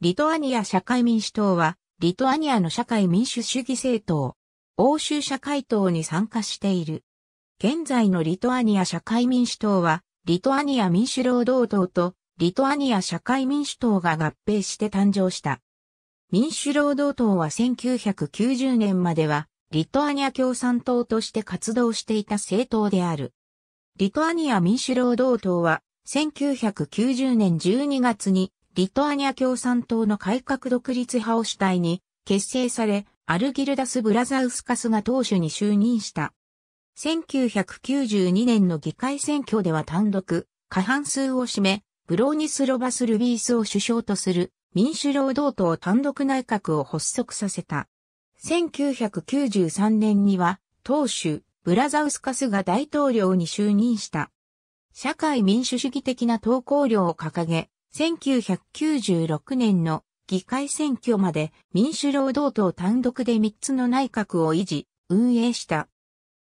リトアニア社会民主党は、リトアニアの社会民主主義政党、欧州社会党に参加している。現在のリトアニア社会民主党は、リトアニア民主労働党とリトアニア社会民主党が合併して誕生した。民主労働党は1990年までは、リトアニア共産党として活動していた政党である。リトアニア民主労働党は、1990年12月にリトアニア共産党の改革独立派を主体に結成され、アルギルダス・ブラザウスカスが党首に就任した。1992年の議会選挙では単独、過半数を占め、ブローニス・ロバス・ルビースを首相とする民主労働党単独内閣を発足させた。1993年には、党首、ブラザウスカスが大統領に就任した。社会民主主義的な投稿料を掲げ、1996年の議会選挙まで民主労働党単独で3つの内閣を維持、運営した。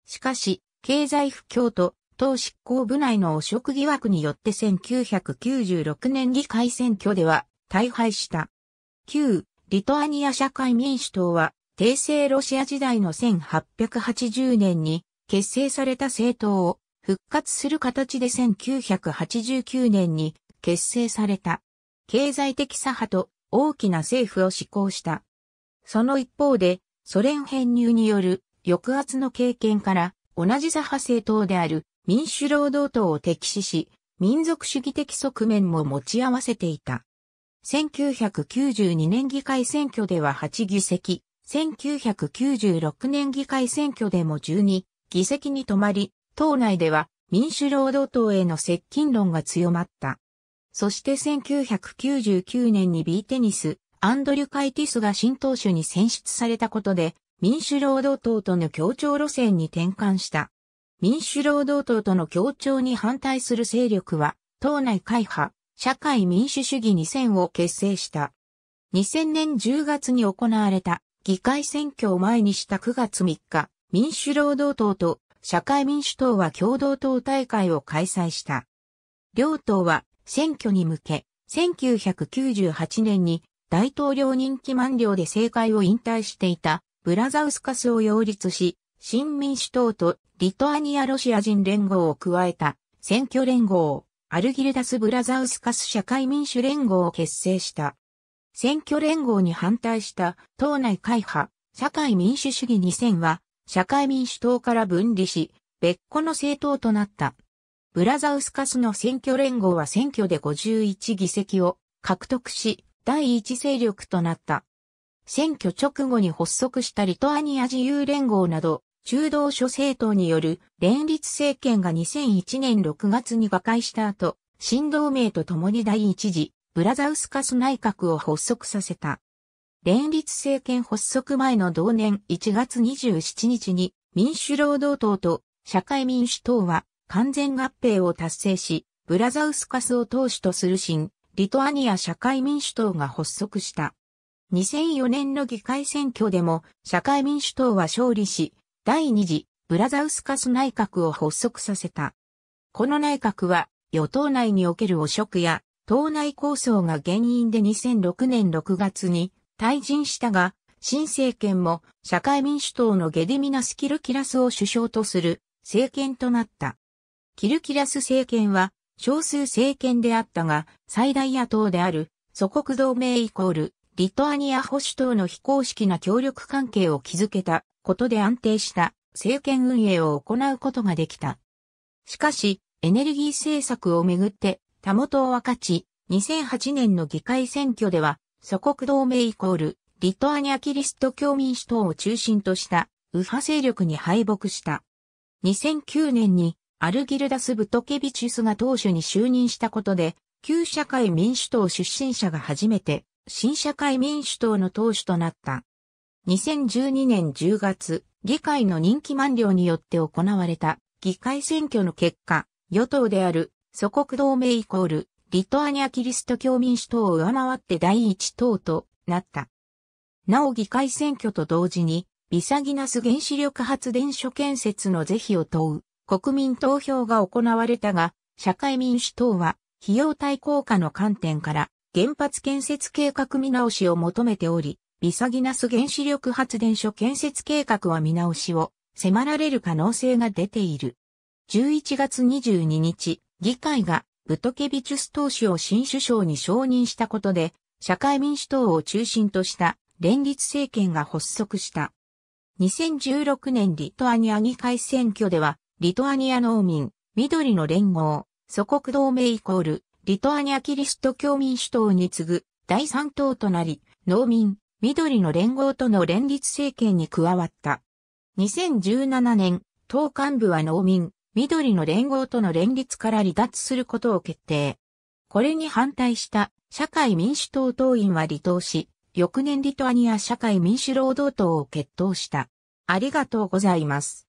しかし、経済不況と党執行部内の汚職疑惑によって1996年議会選挙では大敗した。旧リトアニア社会民主党は、帝政ロシア時代の1880年に結成された政党を復活する形で1989年に結成された。経済的左派と大きな政府を施行した。その一方で、ソ連編入による抑圧の経験から同じ左派政党である民主労働党を敵視し、民族主義的側面も持ち合わせていた。1992年議会選挙では8議席、1996年議会選挙でも12議席に止まり、党内では民主労働党への接近論が強まった。そして1999年に B テニス、アンドリュ・カイティスが新党首に選出されたことで、民主労働党との協調路線に転換した。民主労働党との協調に反対する勢力は、党内会派、社会民主主義2000を結成した。2000年10月に行われた議会選挙を前にした9月3日、民主労働党と社会民主党は共同党大会を開催した。両党は選挙に向け、1998年に大統領任期満了で政界を引退していたブラザウスカスを擁立し、新民主党とリトアニアロシア人連合を加えた選挙連合、アルギルダス・ブラザウスカス社会民主連合を結成した。選挙連合に反対した党内会派、社会民主主義2000は、社会民主党から分離し、別個の政党となった。ブラザウスカスの選挙連合は選挙で51議席を獲得し、第一勢力となった。選挙直後に発足したリトアニア自由連合など、中道諸政党による連立政権が2001年6月に瓦解した後、新同盟と共に第一次ブラザウスカス内閣を発足させた。連立政権発足前の同年1月27日に民主労働党と社会民主党は完全合併を達成し、ブラザウスカスを党首とする新、リトアニア社会民主党が発足した。2004年の議会選挙でも社会民主党は勝利し、第2次ブラザウスカス内閣を発足させた。この内閣は与党内における汚職や党内構想が原因で2006年6月に退陣したが、新政権も社会民主党のゲディミナスキルキラスを首相とする政権となった。キルキラス政権は少数政権であったが、最大野党である祖国同盟イコールリトアニア保守党の非公式な協力関係を築けたことで安定した政権運営を行うことができた。しかし、エネルギー政策をめぐってたもとを分かち、2008年の議会選挙では、祖国同盟イコールリトアニアキリスト教民主党を中心とした右派勢力に敗北した。2009年にアルギルダス・ブトケビチュスが党首に就任したことで、旧社会民主党出身者が初めて、新社会民主党の党首となった。2012年10月、議会の任期満了によって行われた議会選挙の結果、与党である祖国同盟イコールリトアニアキリスト教民主党を上回って第一党となった。なお議会選挙と同時に、ビサギナス原子力発電所建設の是非を問う国民投票が行われたが、社会民主党は、費用対効果の観点から、原発建設計画見直しを求めており、ビサギナス原子力発電所建設計画は見直しを迫られる可能性が出ている。11月22日、議会がブトケビチュス党首を新首相に承認したことで、社会民主党を中心とした連立政権が発足した。2016年リトアニア議会選挙ではリトアニア農民、緑の連合、祖国同盟イコール、リトアニアキリスト教民主党に次ぐ第三党となり、農民、緑の連合との連立政権に加わった。2017年、党幹部は農民、緑の連合との連立から離脱することを決定。これに反対した社会民主党党員は離党し、翌年リトアニア社会民主労働党を決闘した。ありがとうございます。